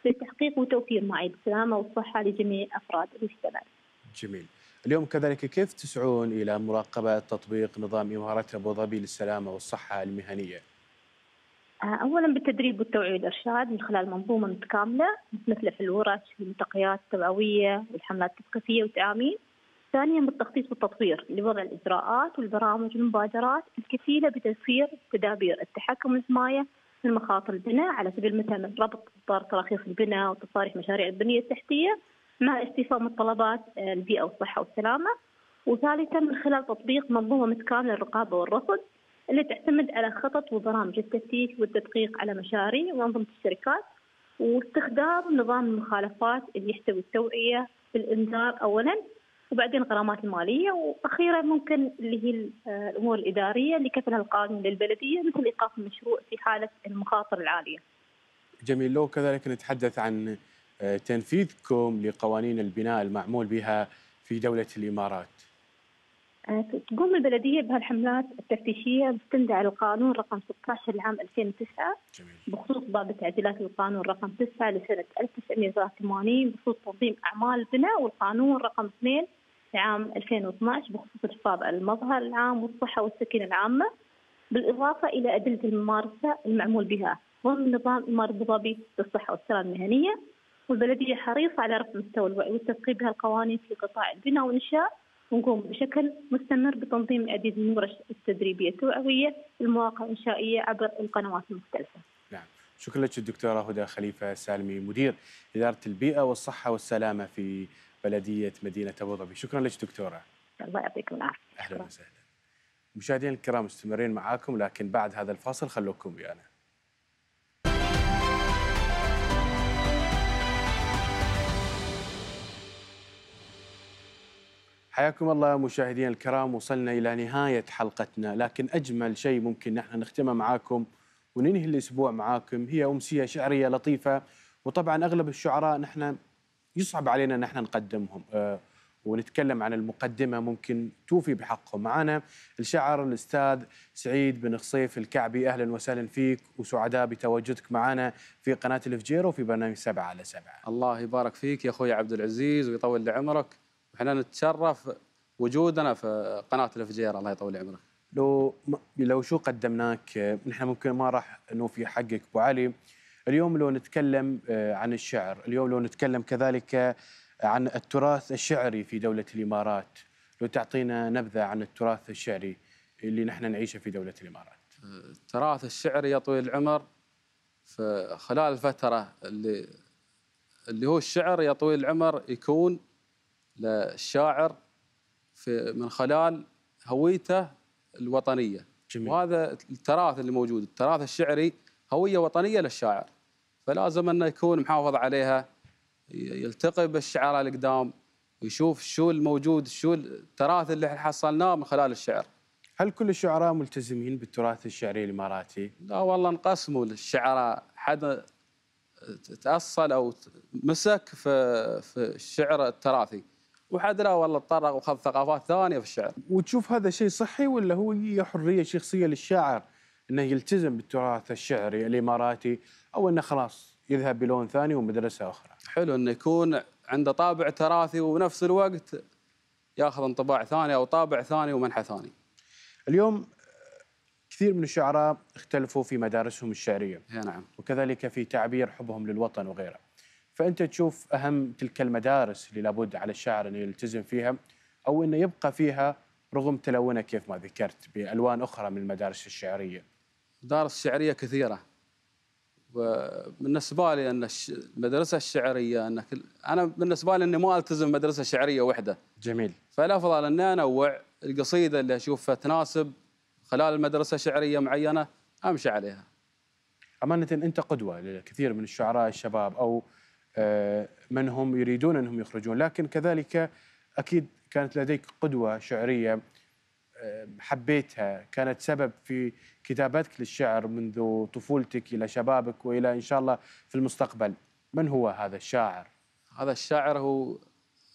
لتحقيق وتوفير معايير السلامة والصحة لجميع أفراد المجتمع. جميل. اليوم كذلك كيف تسعون إلى مراقبة تطبيق نظام إمارة أبو ظبي للسلامة والصحة المهنية؟ آه، اولا بالتدريب والتوعيه والارشاد من خلال منظومه متكامله مثل في الورش والملتقيات التوعويه والحملات التثقيفيه والتعاميم. ثانيا بالتخطيط والتطوير لوضع الاجراءات والبرامج والمبادرات الكفيله بتوفير تدابير التحكم والحمايه من مخاطر البناء على سبيل المثال ربط اطار تراخيص البناء وتصاريح مشاريع البنيه التحتيه مع استيفاء متطلبات البيئه آه، والصحه والسلامه. وثالثا من خلال تطبيق منظومه متكامله للرقابه والرصد اللي تعتمد على خطط وبرامج التفتيش والتدقيق على مشاريع وأنظمة الشركات واستخدام نظام المخالفات اللي يحتوي التوعية بالإنذار أولا وبعدين الغرامات المالية وأخيرا ممكن اللي هي آه، الأمور الإدارية اللي كفلها القانون للبلدية مثل إيقاف المشروع في حالة المخاطر العالية جميل لو كذلك نتحدث عن آه، تنفيذكم لقوانين البناء المعمول بها في دولة الإمارات تقوم البلدية بهالحملات التفتيشية مستندة على القانون رقم 16 لعام 2009 جميل. بخصوص باب تعديلات القانون رقم 9 لسنة 1983 بخصوص تنظيم أعمال البناء والقانون رقم 2 لعام 2012 بخصوص الحفاظ على المظهر العام والصحة والسكينة العامة بالإضافة إلى أدلة الممارسة المعمول بها ضمن نظام إمارة أبو ظبي للصحة والسلامة المهنية والبلدية حريصة على رفع مستوى الوعي والتثقيف بها القوانين في قطاع البناء والإنشاء ونقوم بشكل مستمر بتنظيم العديد من الورش التدريبيه التوعويه المواقع الانشائيه عبر القنوات المختلفه. نعم، شكرا لك الدكتوره هدى خليفه سالمي مدير اداره البيئه والصحه والسلامه في بلديه مدينه ابو ظبي، شكرا لك دكتوره. الله يعطيكم العافيه. اهلا وسهلا. مشاهدينا الكرام مستمرين معاكم لكن بعد هذا الفاصل خلوكم ويانا. حياكم الله مشاهدينا الكرام وصلنا إلى نهاية حلقتنا لكن أجمل شيء ممكن نحن نختمه معاكم وننهي الأسبوع معاكم هي أمسية شعرية لطيفة وطبعا أغلب الشعراء نحن يصعب علينا أن احنا نقدمهم آه، ونتكلم عن المقدمة ممكن توفي بحقهم معنا الشاعر الأستاذ سعيد بن خصيف الكعبي أهلا وسهلا فيك وسعداء بتواجدك معنا في قناة الفجيرة وفي برنامج سبعة على سبعة الله يبارك فيك يا أخوي عبد العزيز ويطول لعمرك احنا نتشرف وجودنا في قناه الفجيره الله يطول عمرك لو لو شو قدمناك آه، نحن ممكن ما راح نوفي حقك ابو علي اليوم لو نتكلم آه، عن الشعر اليوم لو نتكلم كذلك آه، عن التراث الشعري في دوله الامارات لو تعطينا نبذه عن التراث الشعري اللي نحن نعيشه في دوله الامارات التراث الشعري يا طويل العمر خلال الفتره اللي اللي هو الشعر يا طويل العمر يكون للشاعر في من خلال هويته الوطنيه جميل. وهذا التراث اللي موجود التراث الشعري هويه وطنيه للشاعر فلازم انه يكون محافظ عليها يلتقي بالشعراء القدام ويشوف شو الموجود شو التراث اللي حصلناه من خلال الشعر هل كل الشعراء ملتزمين بالتراث الشعري الاماراتي؟ لا والله انقسموا الشعراء حد تاصل او مسك في في الشعر التراثي وحد لا والله تطرق وخذ ثقافات ثانيه في الشعر. وتشوف هذا شيء صحي ولا هو هي حريه شخصيه للشاعر انه يلتزم بالتراث الشعري الاماراتي او انه خلاص يذهب بلون ثاني ومدرسه اخرى. حلو انه يكون عنده طابع تراثي وبنفس الوقت ياخذ انطباع ثاني او طابع ثاني ومنحى ثاني. اليوم كثير من الشعراء اختلفوا في مدارسهم الشعريه. إيه، نعم. وكذلك في تعبير حبهم للوطن وغيره. فانت تشوف اهم تلك المدارس اللي لابد على الشاعر انه يلتزم فيها او انه يبقى فيها رغم تلونه كيف ما ذكرت بالوان اخرى من المدارس الشعريه. مدارس شعريه كثيره. بالنسبه لي ان المدرسه الشعريه ان كل... انا بالنسبه لي اني ما التزم مدرسه شعريه واحده. جميل. فالافضل اني انوع القصيده اللي اشوفها تناسب خلال المدرسه شعريه معينه امشي عليها. امانه انت قدوه لكثير من الشعراء الشباب او آه، من هم يريدون أنهم يخرجون لكن كذلك أكيد كانت لديك قدوة شعرية آه، حبيتها كانت سبب في كتابتك للشعر منذ طفولتك إلى شبابك وإلى إن شاء الله في المستقبل من هو هذا الشاعر؟ هذا الشاعر هو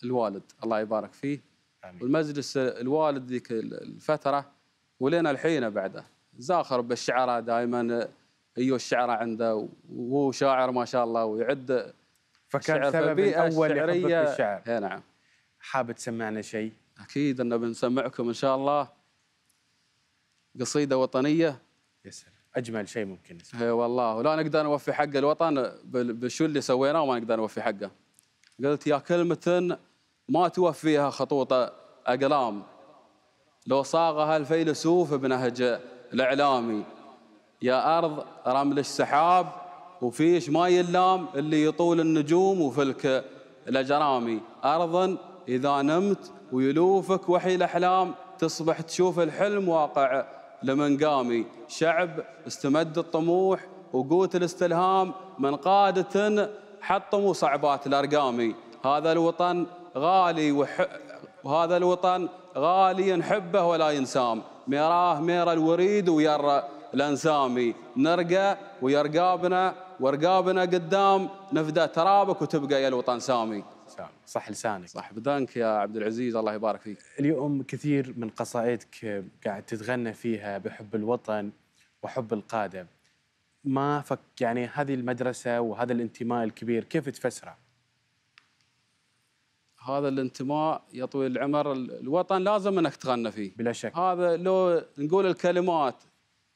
الوالد الله يبارك فيه آمين. والمجلس الوالد ذيك الفترة ولينا الحين بعده زاخر بالشعراء دائما ايوه الشعراء عنده وهو شاعر ما شاء الله ويعد فكان سبب اول لحبك الشعر اي نعم حاب تسمعنا شيء؟ اكيد ان بنسمعكم ان شاء الله قصيده وطنيه يا سلام اجمل شيء ممكن نسمع اي والله ولا نقدر نوفي حق الوطن بالشو اللي سويناه وما نقدر نوفي حقه قلت يا كلمة ما توفيها خطوط أقلام لو صاغها الفيلسوف بنهج الإعلامي يا أرض رمل السحاب وفيش ما يلام اللي يطول النجوم وفلك الأجرامي أرضا إذا نمت ويلوفك وحي الأحلام تصبح تشوف الحلم واقع لمن قامي شعب استمد الطموح وقوت الاستلهام من قادة حطموا صعبات الأرقامي هذا الوطن غالي وح... وهذا الوطن غالي نحبه ولا ينسام ميراه مير الوريد ويرى الأنسامي نرقى ويرقابنا ورقابنا قدام نفدا ترابك وتبقى يا الوطن سامي سامي صح لسانك صح بدانك يا عبد العزيز الله يبارك فيك اليوم كثير من قصائدك قاعد تتغنى فيها بحب الوطن وحب القاده ما فك يعني هذه المدرسه وهذا الانتماء الكبير كيف تفسره؟ هذا الانتماء يا طويل العمر الوطن لازم انك تغنى فيه بلا شك هذا لو نقول الكلمات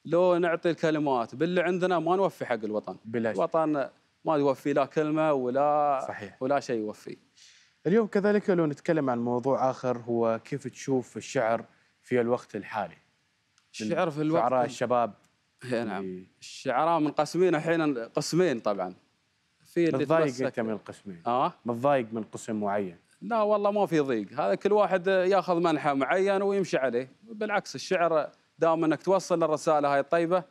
لو نعطي الكلمات باللي عندنا ما نوفي حق الوطن بلا شك الوطن ما يوفي لا كلمه ولا صحيح. ولا شيء يوفي اليوم كذلك لو نتكلم عن موضوع اخر هو كيف تشوف الشعر في الوقت الحالي الشعر في الوقت شعراء الشباب إيه، نعم الشعراء منقسمين احيانا قسمين طبعا في اللي متضايق انت من القسمين اه متضايق من قسم معين لا والله ما في ضيق هذا كل واحد ياخذ منحى معين ويمشي عليه بالعكس الشعر دائما انك توصل الرساله هاي الطيبه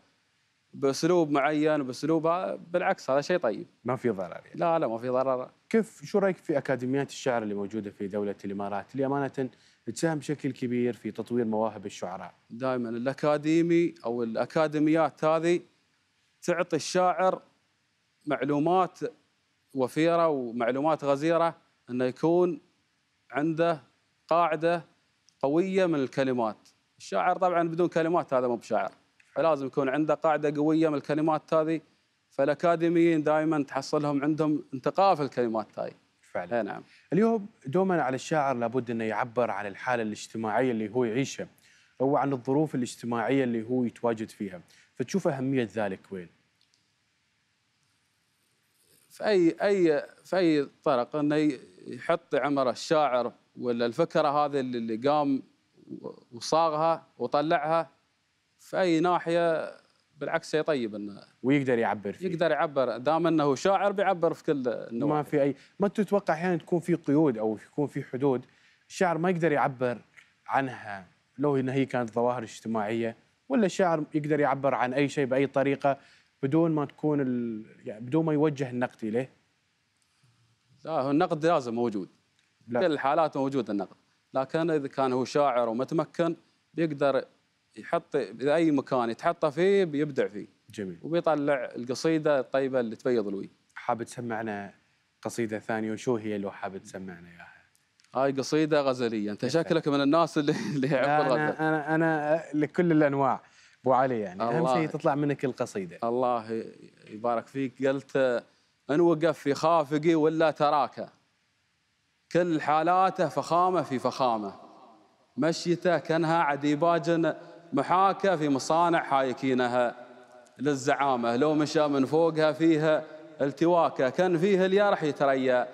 باسلوب معين وباسلوب بالعكس هذا شيء طيب ما في ضرر يعني. لا لا ما في ضرر كيف شو رايك في اكاديميات الشعر اللي موجوده في دوله الامارات اللي امانه تساهم بشكل كبير في تطوير مواهب الشعراء دائما الاكاديمي او الاكاديميات هذه تعطي الشاعر معلومات وفيره ومعلومات غزيره انه يكون عنده قاعده قويه من الكلمات الشاعر طبعا بدون كلمات هذا مو بشاعر فلازم يكون عنده قاعده قويه من الكلمات هذه فالاكاديميين دائما تحصلهم عندهم انتقاء في الكلمات هاي فعلا إيه، نعم اليوم دوما على الشاعر لابد انه يعبر عن الحاله الاجتماعيه اللي هو يعيشها او عن الظروف الاجتماعيه اللي هو يتواجد فيها فتشوف اهميه ذلك وين في اي اي في اي طرق انه يحط عمره الشاعر ولا الفكره هذه اللي قام وصاغها وطلعها في اي ناحيه بالعكس شيء طيب انه ويقدر يعبر فيه يقدر يعبر دام انه شاعر بيعبر في كل النواحي ما في اي ما تتوقع احيانا تكون في قيود او يكون في حدود الشاعر ما يقدر يعبر عنها لو ان هي كانت ظواهر اجتماعيه ولا الشاعر يقدر يعبر عن اي شيء باي طريقه بدون ما تكون ال... يعني بدون ما يوجه النقد اليه؟ لا هو النقد لازم موجود لا. كل الحالات موجود النقد لكن اذا كان هو شاعر ومتمكن بيقدر يحط باي مكان يتحطه فيه بيبدع فيه. جميل. وبيطلع القصيده الطيبه اللي تبيض الوجه. حاب تسمعنا قصيده ثانيه وشو هي لو حاب تسمعنا اياها؟ هاي قصيده غزليه، انت شكلك من الناس اللي اللي يحب الغزل. انا انا انا لكل الانواع ابو علي يعني اهم شيء تطلع منك القصيده. الله يبارك فيك قلت ان وقف في خافقي ولا تراكه. كل حالاته فخامة في فخامة مشيته كانها باجن محاكة في مصانع حايكينها للزعامة لو مشى من فوقها فيها التواكة كان فيه اليرح يتريا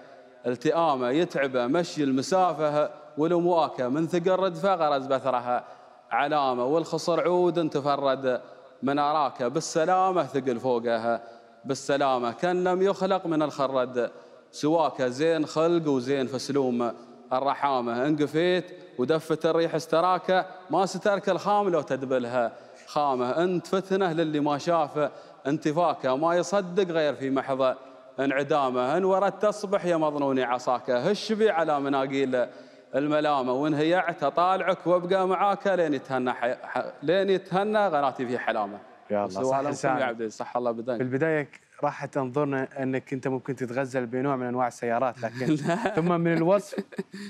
التئامة يتعبه مشي المسافة والمواكة من ثقل ردفة غرز بثرها علامة والخصر عود تفرد من أراكة بالسلامة ثقل فوقها بالسلامة كان لم يخلق من الخرد سواك زين خلق وزين فسلوم الرحامه ان قفيت ودفت الريح استراكه ما سترك الخام لو تدبلها خامه انت فتنه للي ما شاف انتفاكه ما يصدق غير في محضه انعدامه ان وردت تصبح يا مظنوني عصاكه هش بي على مناقيل الملامه وان هيعت اطالعك وابقى معاك لين يتهنى حي... لين يتهنى قناتي في حلامه يا الله صح يا عبد صح الله بدنك البداية راح تنظرنا انك انت ممكن تتغزل بنوع من انواع السيارات لكن ثم من الوصف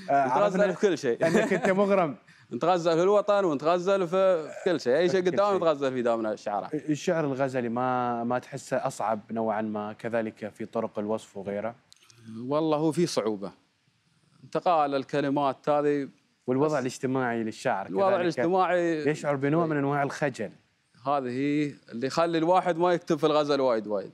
آه، عرفنا في كل شيء انك انت مغرم نتغزل في الوطن ونتغزل في كل شيء اي شيء قدامنا نتغزل فيه دامنا الشعراء الشعر الغزلي ما ما تحسه اصعب نوعا ما كذلك في طرق الوصف وغيره والله هو في صعوبه انتقال الكلمات هذه والوضع الاجتماعي للشاعر الوضع الاجتماعي يشعر بنوع من انواع الخجل هذه اللي يخلي الواحد ما يكتب في الغزل وايد وايد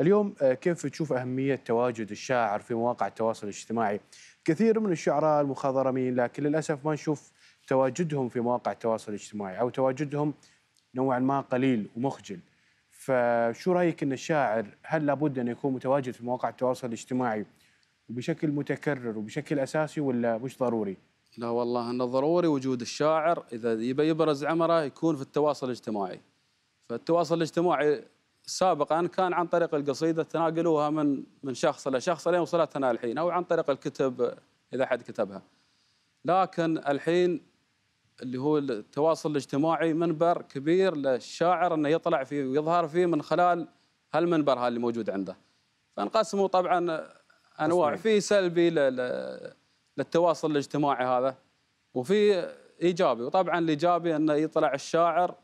اليوم آه، كيف تشوف أهمية تواجد الشاعر في مواقع التواصل الاجتماعي كثير من الشعراء المخضرمين لكن للأسف ما نشوف تواجدهم في مواقع التواصل الاجتماعي أو تواجدهم نوعا ما قليل ومخجل فشو رايك ان الشاعر هل لابد انه يكون متواجد في مواقع التواصل الاجتماعي وبشكل متكرر وبشكل اساسي ولا مش ضروري؟ لا والله انه ضروري وجود الشاعر اذا يبي يبرز عمره يكون في التواصل الاجتماعي. فالتواصل الاجتماعي سابقا كان عن طريق القصيده تناقلوها من من شخص الى شخص لين وصلتنا الحين او عن طريق الكتب اذا حد كتبها. لكن الحين اللي هو التواصل الاجتماعي منبر كبير للشاعر انه يطلع فيه ويظهر فيه من خلال هالمنبر هذا اللي موجود عنده. فانقسموا طبعا انواع في سلبي للتواصل الاجتماعي هذا وفي ايجابي وطبعا الايجابي انه يطلع الشاعر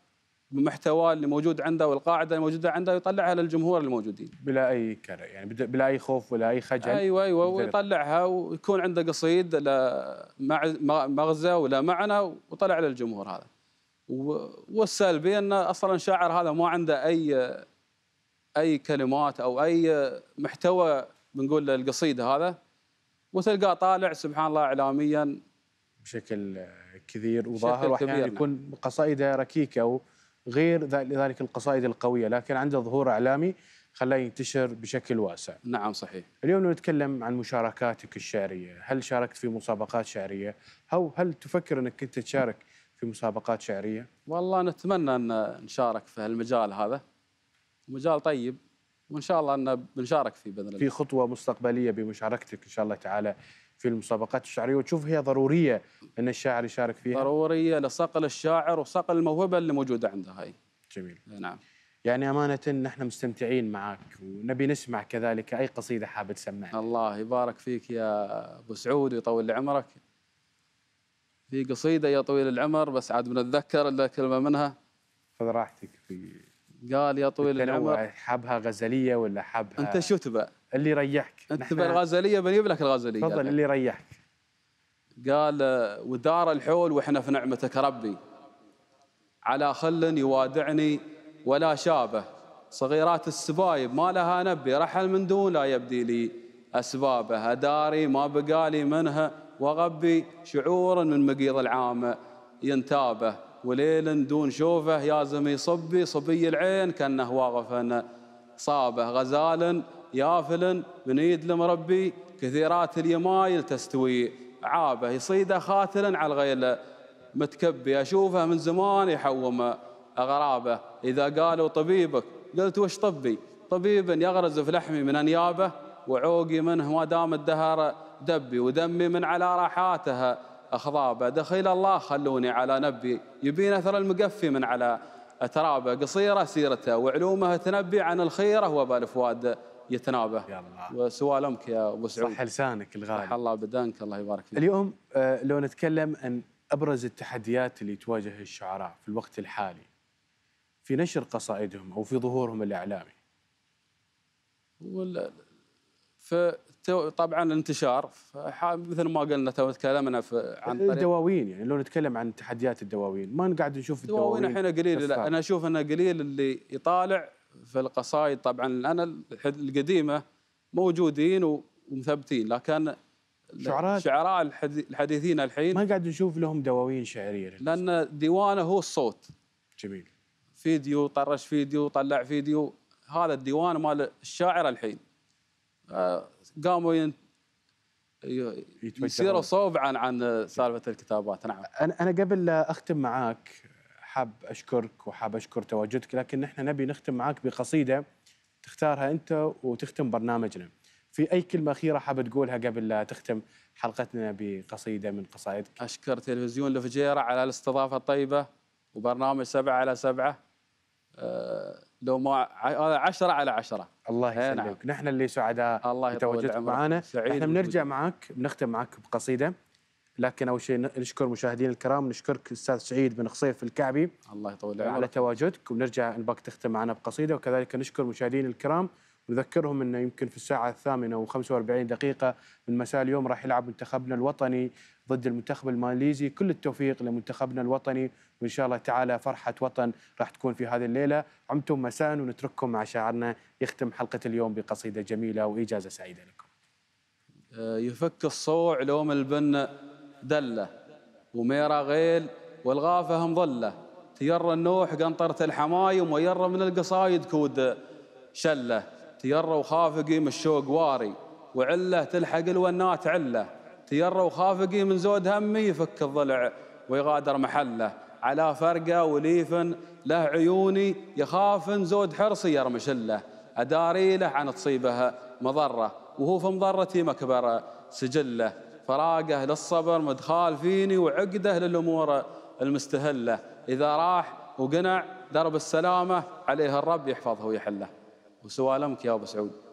بمحتوى اللي موجود عنده والقاعده الموجوده عنده ويطلعها للجمهور الموجودين. بلا اي كره يعني بلا اي خوف ولا اي خجل. ايوه ايوه ويطلعها ويكون عنده قصيد لا مغزى ولا معنى وطلع للجمهور هذا. والسلبي انه اصلا شاعر هذا ما عنده اي اي كلمات او اي محتوى بنقول للقصيدة هذا وتلقاه طالع سبحان الله اعلاميا بشكل كثير وظاهر واحيانا نعم. يكون قصائده ركيكه و... غير ذلك القصائد القويه لكن عنده ظهور اعلامي خلاه ينتشر بشكل واسع. نعم صحيح. اليوم نتكلم عن مشاركاتك الشعريه، هل شاركت في مسابقات شعريه؟ او هل تفكر انك انت تشارك في مسابقات شعريه؟ والله نتمنى ان نشارك في هالمجال هذا. مجال طيب وان شاء الله ان بنشارك فيه باذن الله. في خطوه مستقبليه بمشاركتك ان شاء الله تعالى في المسابقات الشعريه وتشوف هي ضروريه ان الشاعر يشارك فيها ضروريه لصقل الشاعر وصقل الموهبه اللي موجوده عنده هاي جميل إيه، نعم يعني أمانة نحن مستمتعين معك ونبي نسمع كذلك أي قصيدة حاب تسمعها الله يبارك فيك يا أبو سعود ويطول عمرك في قصيدة يا طويل العمر بس عاد بنتذكر إلا كلمة منها خذ راحتك في قال يا طويل العمر حابها غزلية ولا حابها أنت شو تبقى اللي يريحك انت بالغزليه بنجيب لك الغزليه تفضل يعني. اللي يريحك قال ودار الحول واحنا في نعمتك ربي على خل يوادعني ولا شابه صغيرات السبايب ما لها نبي رحل من دون لا يبدي لي أسبابه أداري ما بقالي منها وغبي شعور من مقيض العام ينتابه وليل دون شوفه يازم يصبي صبي العين كأنه واقف صابه غزال يافل من يد المربي كثيرات اليمايل تستوي عابه يصيده خاتلا على الغيله متكبي اشوفه من زمان يحوم اغرابه اذا قالوا طبيبك قلت وش طبي طبيب يغرز في لحمي من انيابه وعوقي منه ما دام الدهر دبي ودمي من على راحاتها اخضابه دخيل الله خلوني على نبي يبين اثر المقفي من على ترابه قصيره سيرته وعلومه تنبي عن الخيره وبالفواد يتنابه يا الله وسوالمك يا ابو سعود صح لسانك الغالي صح الله بدانك الله يبارك فيك اليوم آه، لو نتكلم عن ابرز التحديات اللي تواجه الشعراء في الوقت الحالي في نشر قصائدهم او في ظهورهم الاعلامي ف طبعا الانتشار مثل ما قلنا تو تكلمنا عن إيه، طريق الدواوين يعني لو نتكلم عن تحديات الدواوين ما قاعد نشوف الدواوين الدواوين الحين قليل انا اشوف انه قليل اللي يطالع في القصائد طبعا انا القديمه موجودين ومثبتين لكن شعراء شعراء الحديثين الحين ما قاعد نشوف لهم دواوين شعريه لان ديوانه هو الصوت جميل فيديو طرش فيديو طلع فيديو هذا الديوان مال الشاعر الحين آه، قاموا يصيروا صوب عن عن سالفه الكتابات نعم انا انا قبل لا اختم معاك حاب اشكرك وحاب اشكر تواجدك لكن نحن نبي نختم معك بقصيده تختارها انت وتختم برنامجنا. في اي كلمه اخيره حاب تقولها قبل لا تختم حلقتنا بقصيده من قصائدك. اشكر تلفزيون الفجيره على الاستضافه الطيبه وبرنامج سبعة على سبعة أه لو ما عشرة على عشرة الله إيه، يسلمك نعم. نحن اللي سعداء الله يطول معنا احنا بنرجع معك بنختم معك بقصيده لكن اول شيء نشكر مشاهدينا الكرام نشكرك استاذ سعيد بن خصيف الكعبي الله يطول عمرك على تواجدك ونرجع انباك تختم معنا بقصيده وكذلك نشكر مشاهدينا الكرام نذكرهم انه يمكن في الساعه الثامنه و45 دقيقه من مساء اليوم راح يلعب منتخبنا الوطني ضد المنتخب الماليزي كل التوفيق لمنتخبنا الوطني وان شاء الله تعالى فرحه وطن راح تكون في هذه الليله عمتم مساء ونترككم مع شاعرنا يختم حلقه اليوم بقصيده جميله واجازه سعيده لكم آه، يفك الصوع لوم البنا دله وميرا غيل والغافة هم ظله تيرى النوح قنطرة الحمايم ويرى من القصايد كود شله تيرى وخافقي من الشوق واري وعله تلحق الونات عله تيرى وخافقي من زود همي يفك الضلع ويغادر محله على فرقه وليفن له عيوني يخافن زود حرصي يرمش له أداري له عن تصيبه مضرة وهو في مضرتي مكبره سجله فراقه للصبر مدخال فيني وعقده للأمور المستهلة إذا راح وقنع درب السلامة عليه الرب يحفظه ويحله وسوالمك يا أبو سعود